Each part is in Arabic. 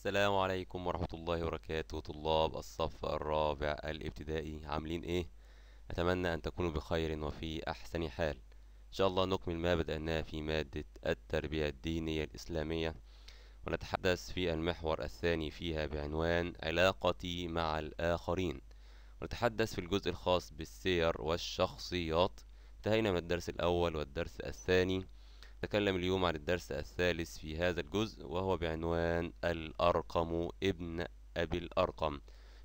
السلام عليكم ورحمة الله وبركاته طلاب الصف الرابع الابتدائي عاملين ايه؟ أتمنى أن تكونوا بخير وفي أحسن حال إن شاء الله نكمل ما بدأناه في مادة التربية الدينية الإسلامية ونتحدث في المحور الثاني فيها بعنوان علاقتي مع الآخرين ونتحدث في الجزء الخاص بالسير والشخصيات انتهينا من الدرس الأول والدرس الثاني نتكلم اليوم عن الدرس الثالث في هذا الجزء وهو بعنوان الأرقم ابن أبي الأرقم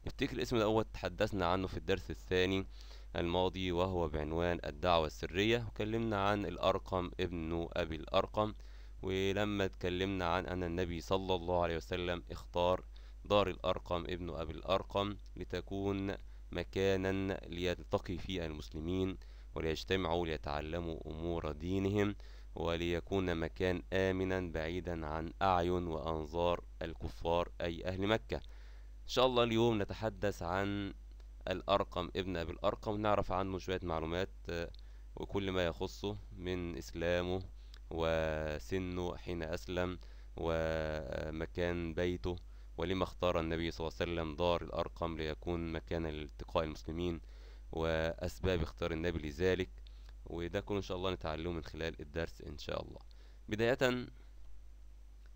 افتكر الاسم دوت تحدثنا عنه في الدرس الثاني الماضي وهو بعنوان الدعوة السرية وكلمنا عن الأرقم ابن أبي الأرقم ولما اتكلمنا عن أن النبي صلى الله عليه وسلم اختار دار الأرقم ابن أبي الأرقم لتكون مكانا ليلتقي فيه المسلمين وليجتمعوا ليتعلموا أمور دينهم وليكون مكان آمنا بعيدا عن أعين وأنظار الكفار أي أهل مكة إن شاء الله اليوم نتحدث عن الأرقم ابن أبي الأرقم ونعرف عنه شوية معلومات آه، وكل ما يخصه من إسلامه وسنه حين أسلم ومكان بيته ولما اختار النبي صلى الله عليه وسلم دار الأرقم ليكون مكان لالتقاء المسلمين وأسباب اختيار النبي لذلك وده كله ان شاء الله نتعلمه من خلال الدرس ان شاء الله بداية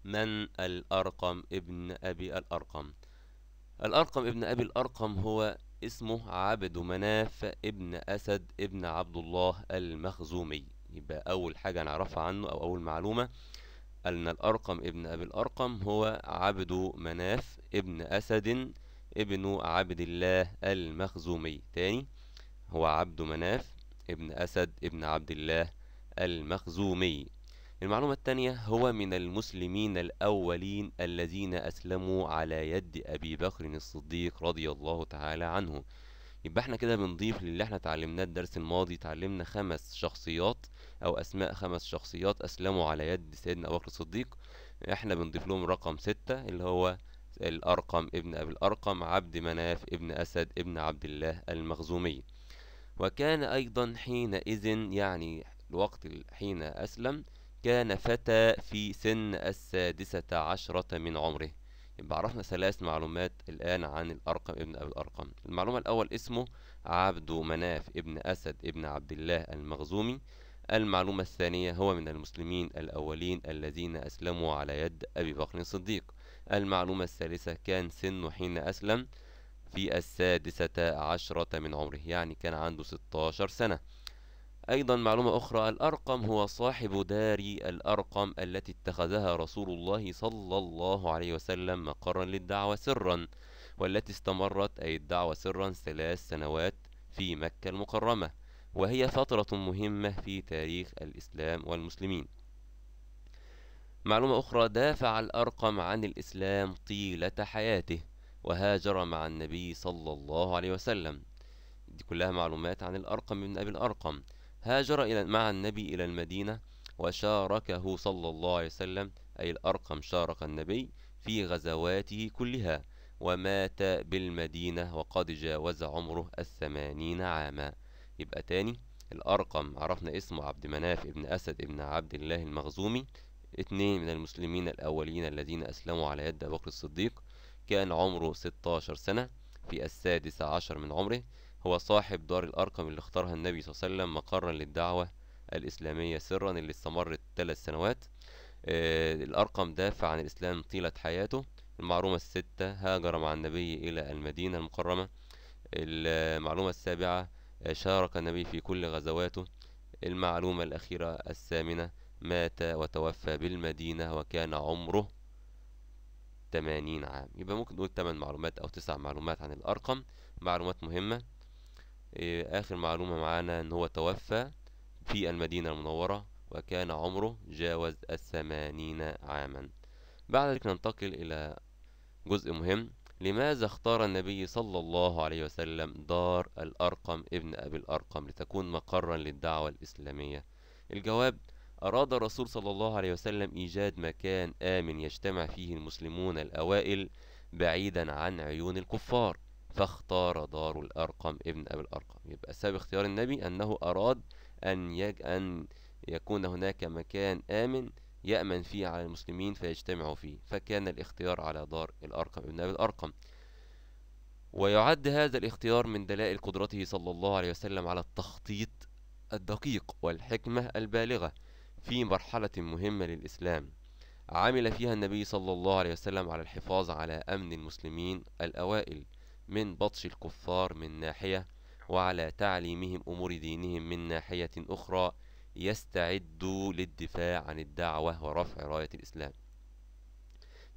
من الأرقم ابن أبي الأرقم الأرقم ابن أبي الأرقم هو اسمه عبد مناف ابن أسد ابن عبد الله المخزومي يبقى أول حاجة نعرفها عنه أو أول معلومة أن الأرقم ابن أبي الأرقم هو عبد مناف ابن أسد ابن عبد الله المخزومي تاني هو عبد مناف ابن أسد ابن عبد الله المخزومي المعلومة الثانية هو من المسلمين الأولين الذين أسلموا على يد أبي بكر الصديق رضي الله تعالى عنه يبقى احنا كده بنضيف للي احنا اتعلمناه الدرس الماضي اتعلمنا خمس شخصيات او اسماء خمس شخصيات اسلموا على يد سيدنا ابو بكر الصديق احنا بنضيف لهم رقم ستة اللي هو الارقم ابن ابي الارقم عبد مناف ابن اسد ابن عبد الله المخزومي وكان أيضا حينئذ يعني الوقت حين أسلم كان فتى في سن السادسة عشرة من عمره يبقى عرفنا ثلاث معلومات الآن عن الأرقم ابن أبي الأرقم المعلومة الأول اسمه عبد مناف ابن أسد ابن عبد الله المخزومي المعلومة الثانية هو من المسلمين الأولين الذين أسلموا على يد أبي بكر الصديق المعلومة الثالثة كان سنه حين أسلم في السادسة عشرة من عمره يعني كان عنده 16 سنة أيضا معلومة أخرى الأرقم هو صاحب دار الأرقم التي اتخذها رسول الله صلى الله عليه وسلم مقرا للدعوة سرا والتي استمرت أي الدعوة سرا ثلاث سنوات في مكة المكرمة وهي فترة مهمة في تاريخ الإسلام والمسلمين معلومة أخرى دافع الأرقم عن الإسلام طيلة حياته وهاجر مع النبي صلى الله عليه وسلم دي كلها معلومات عن الأرقم بن أبي الأرقم هاجر إلى مع النبي إلى المدينة وشاركه صلى الله عليه وسلم أي الأرقم شارك النبي في غزواته كلها ومات بالمدينة وقد جاوز عمره الثمانين عاما يبقى تاني الأرقم عرفنا اسمه عبد مناف ابن أسد ابن عبد الله المخزومي اثنين من المسلمين الأولين الذين أسلموا على يد أبو بكر الصديق كان عمره 16 سنة في السادس عشر من عمره هو صاحب دار الأرقم اللي اختارها النبي صلى الله عليه وسلم مقرا للدعوة الإسلامية سرا اللي استمرت ثلاث سنوات آه الأرقم دافع عن الإسلام طيلة حياته المعلومة الستة هاجر مع النبي إلى المدينة المكرمة المعلومة السابعة شارك النبي في كل غزواته المعلومة الأخيرة الثامنة مات وتوفى بالمدينة وكان عمره 80 عام يبقى ممكن نقول 8 معلومات أو 9 معلومات عن الأرقم معلومات مهمة آه، آخر معلومة معانا إن هو توفى في المدينة المنورة وكان عمره جاوز الثمانين عاما بعد ذلك ننتقل إلى جزء مهم لماذا اختار النبي صلى الله عليه وسلم دار الأرقم ابن أبي الأرقم لتكون مقرا للدعوة الإسلامية الجواب أراد الرسول صلى الله عليه وسلم إيجاد مكان آمن يجتمع فيه المسلمون الأوائل بعيدا عن عيون الكفار فاختار دار الأرقم ابن أبي الأرقم يبقى سبب اختيار النبي أنه أراد أن, يج... أن يكون هناك مكان آمن يأمن فيه على المسلمين فيجتمعوا فيه فكان الاختيار على دار الأرقم ابن أبي الأرقم ويعد هذا الاختيار من دلائل قدرته صلى الله عليه وسلم على التخطيط الدقيق والحكمة البالغة في مرحلة مهمة للإسلام عمل فيها النبي صلى الله عليه وسلم على الحفاظ على أمن المسلمين الأوائل من بطش الكفار من ناحية وعلى تعليمهم أمور دينهم من ناحية أخرى يستعدوا للدفاع عن الدعوة ورفع راية الإسلام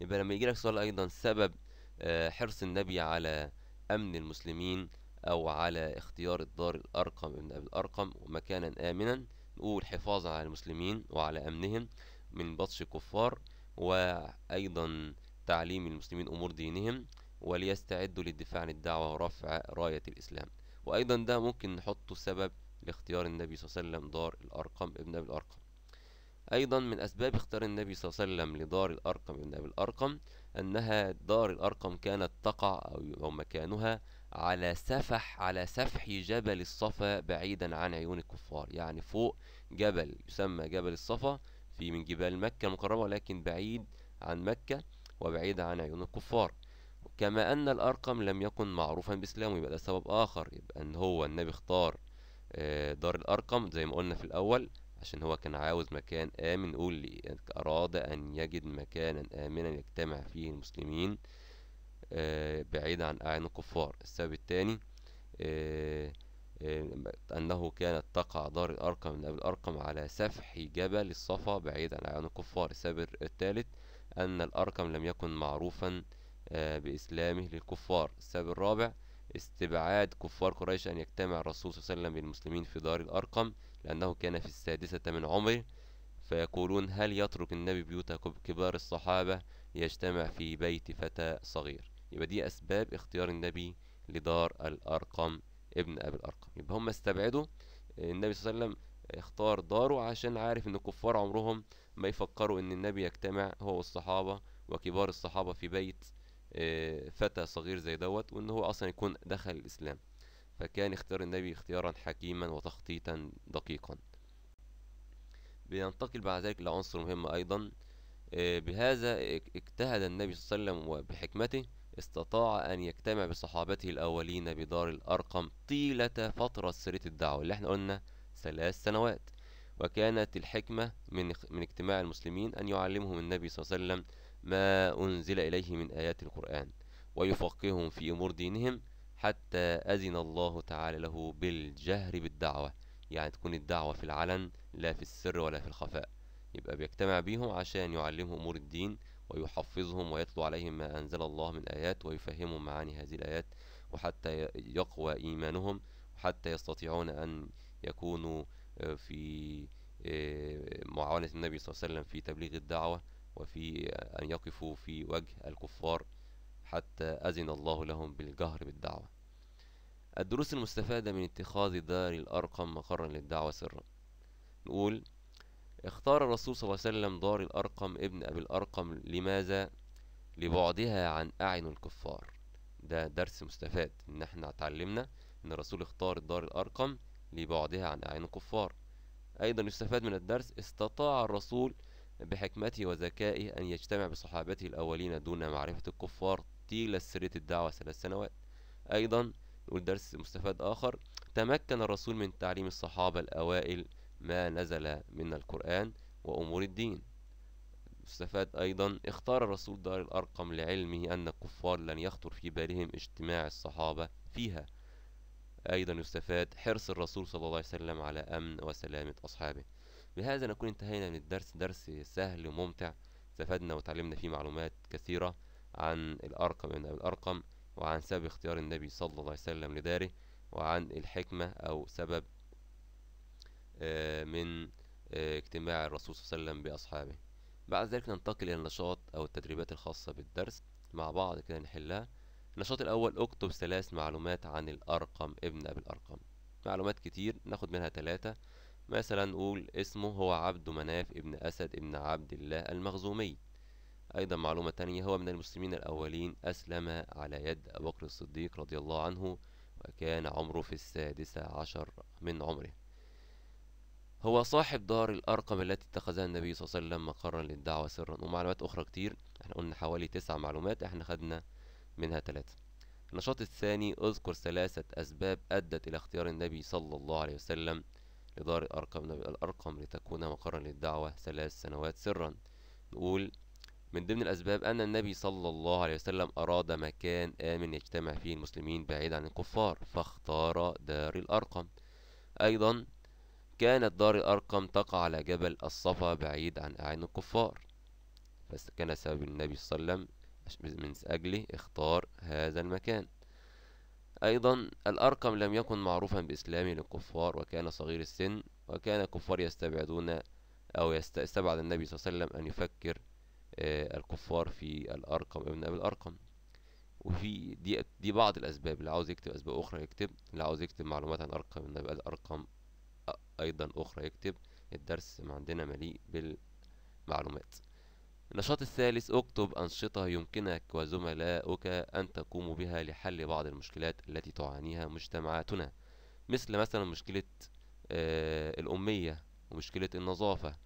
يبقى لما يجي لك سؤال أيضا سبب آه، حرص النبي على أمن المسلمين أو على اختيار الدار الأرقم ابن أبي الأرقم مكانا آمنا حفاظا على المسلمين وعلى أمنهم من بطش الكفار وأيضا تعليم المسلمين أمور دينهم وليستعدوا للدفاع عن الدعوة ورفع راية الإسلام وأيضا ده ممكن نحطه سبب لاختيار النبي صلى الله عليه وسلم دار الأرقم ابن أبي الأرقم أيضا من أسباب اختيار النبي صلى الله عليه وسلم لدار الأرقم ابن أبي الأرقم أنها دار الأرقم كانت تقع أو مكانها على سفح على سفح جبل الصفا بعيدا عن عيون الكفار يعني فوق جبل يسمى جبل الصفا في من جبال مكة المكرمة لكن بعيد عن مكة وبعيد عن عيون الكفار كما أن الأرقم لم يكن معروفا بإسلامه يبقى ده سبب آخر يبقى أن هو النبي اختار آه، دار الأرقم زي ما قلنا في الأول عشان هو كان عاوز مكان آمن قول لي أراد أن يجد مكانا آمنا يجتمع فيه المسلمين آه، بعيد عن أعين الكفار السبب الثاني آه، آه، أنه كانت تقع دار الأرقم من أبي الأرقم على سفح جبل الصفا بعيد عن أعين الكفار السبب الثالث أن الأرقم لم يكن معروفا بإسلامه للكفار السبب الرابع استبعاد كفار قريش أن يجتمع الرسول صلى الله عليه وسلم بالمسلمين في دار الأرقم لأنه كان في السادسة من عمره فيقولون هل يترك النبي بيوت كبار الصحابة ليجتمع في بيت فتى صغير يبقى دي أسباب اختيار النبي لدار الأرقم ابن أبي الأرقم يبقى هم استبعدوا النبي صلى الله عليه وسلم اختار داره عشان عارف ان الكفار عمرهم ما يفكروا ان النبي يجتمع هو والصحابة وكبار الصحابة في بيت آه، فتى صغير زي دوت وان هو اصلا يكون دخل الاسلام فكان اختيار النبي اختيارا حكيما وتخطيطا دقيقا بينتقل بعد ذلك لعنصر مهم ايضا آه، بهذا اجتهد النبي صلى الله عليه وسلم وبحكمته استطاع أن يجتمع بصحابته الأولين بدار الأرقم طيلة فترة سرية الدعوة اللي احنا قلنا ثلاث سنوات وكانت الحكمة من, من اجتماع المسلمين أن يعلمهم النبي صلى الله عليه وسلم ما أنزل إليه من آيات القرآن ويفقههم في أمور دينهم حتى أذن الله تعالى له بالجهر بالدعوة يعني تكون الدعوة في العلن لا في السر ولا في الخفاء يبقى بيجتمع بيهم عشان يعلمهم أمور الدين ويحفظهم ويتلو عليهم ما أنزل الله من آيات ويفهمهم معاني هذه الآيات وحتى يقوى إيمانهم وحتى يستطيعون أن يكونوا في آه، معاونة النبي صلى الله عليه وسلم في تبليغ الدعوة وفي أن يقفوا في وجه الكفار حتى أذن الله لهم بالجهر بالدعوة الدروس المستفادة من اتخاذ دار الأرقم مقرا للدعوة سرا نقول اختار الرسول صلى الله عليه وسلم دار الأرقم ابن أبي الأرقم لماذا؟ لبعدها عن أعين الكفار ده درس مستفاد إن احنا اتعلمنا إن الرسول اختار دار الأرقم لبعدها عن أعين الكفار أيضا يستفاد من الدرس استطاع الرسول بحكمته وذكائه أن يجتمع بصحابته الأولين دون معرفة الكفار طيلة سرية الدعوة ثلاث سنوات أيضا نقول درس مستفاد آخر تمكن الرسول من تعليم الصحابة الأوائل ما نزل من القرآن وأمور الدين مستفاد أيضا اختار الرسول دار الأرقم لعلمه أن الكفار لن يخطر في بالهم اجتماع الصحابة فيها أيضا يستفاد حرص الرسول صلى الله عليه وسلم على أمن وسلامة أصحابه بهذا نكون انتهينا من الدرس درس سهل وممتع استفدنا وتعلمنا فيه معلومات كثيرة عن الأرقم الأرقم وعن سبب اختيار النبي صلى الله عليه وسلم لداره وعن الحكمة أو سبب آه، من آه، اجتماع الرسول صلى الله عليه وسلم بأصحابه بعد ذلك ننتقل إلى النشاط أو التدريبات الخاصة بالدرس مع بعض كده نحلها النشاط الأول اكتب ثلاث معلومات عن الأرقم ابن أبي الأرقم معلومات كتير ناخد منها ثلاثة مثلا نقول اسمه هو عبد مناف ابن أسد ابن عبد الله المخزومي أيضا معلومة تانية هو من المسلمين الأولين أسلم على يد أبو بكر الصديق رضي الله عنه وكان عمره في السادسة عشر من عمره هو صاحب دار الأرقم التي اتخذها النبي صلى الله عليه وسلم مقرا للدعوة سرا ومعلومات أخرى كتير احنا قلنا حوالي تسع معلومات احنا خدنا منها ثلاثة النشاط الثاني اذكر ثلاثة أسباب أدت إلى اختيار النبي صلى الله عليه وسلم إدارة أرقام نبي الأرقام لتكون مقرا للدعوة ثلاث سنوات سرا نقول من ضمن الأسباب أن النبي صلى الله عليه وسلم أراد مكان آمن يجتمع فيه المسلمين بعيد عن الكفار فاختار دار الأرقم أيضا كانت دار الأرقم تقع على جبل الصفا بعيد عن أعين الكفار فكان سبب النبي صلى الله عليه وسلم من أجله اختار هذا المكان أيضا الأرقم لم يكن معروفا بإسلامه للكفار وكان صغير السن وكان الكفار يستبعدون أو يستبعد النبي صلى الله عليه وسلم أن يفكر آه، الكفار في الأرقم ابن أبي الأرقم وفي دي, دي بعض الأسباب اللي عاوز يكتب أسباب أخرى يكتب اللي عاوز يكتب معلومات عن أرقم ابن أبي الأرقم أيضا أخرى يكتب الدرس عندنا مليء بالمعلومات النشاط الثالث اكتب أنشطة يمكنك وزملائك أن تقوموا بها لحل بعض المشكلات التي تعانيها مجتمعاتنا مثل مثلا مشكلة آه، الأمية ومشكلة النظافة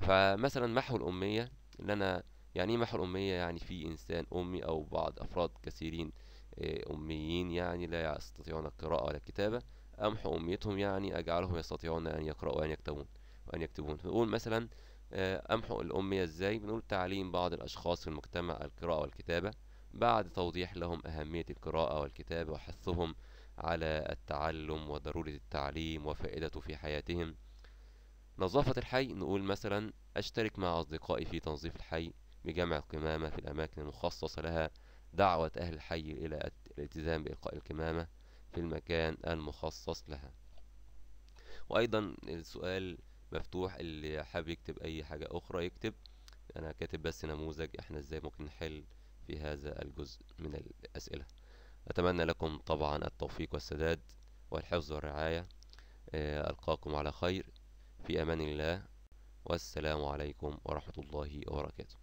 فمثلا محو الأمية لنا أنا يعني ايه محو الأمية يعني في إنسان أمي أو بعض أفراد كثيرين آه، أميين يعني لا يستطيعون القراءة ولا الكتابة أمحو أميتهم يعني أجعلهم يستطيعون أن يقرأوا وأن يكتبون وأن يكتبون فنقول مثلا آه، أمحو الأمية إزاي؟ بنقول تعليم بعض الأشخاص في المجتمع القراءة والكتابة بعد توضيح لهم أهمية القراءة والكتابة وحثهم على التعلم وضرورة التعليم وفائدته في حياتهم نظافة الحي نقول مثلا أشترك مع أصدقائي في تنظيف الحي بجمع القمامة في الأماكن المخصصة لها دعوة أهل الحي إلى الالتزام بإلقاء القمامة في المكان المخصص لها وأيضا السؤال مفتوح اللي حابب يكتب اي حاجة اخرى يكتب انا كاتب بس نموذج احنا ازاي ممكن نحل في هذا الجزء من الاسئلة اتمنى لكم طبعا التوفيق والسداد والحفظ والرعاية آه، القاكم على خير في امان الله والسلام عليكم ورحمة الله وبركاته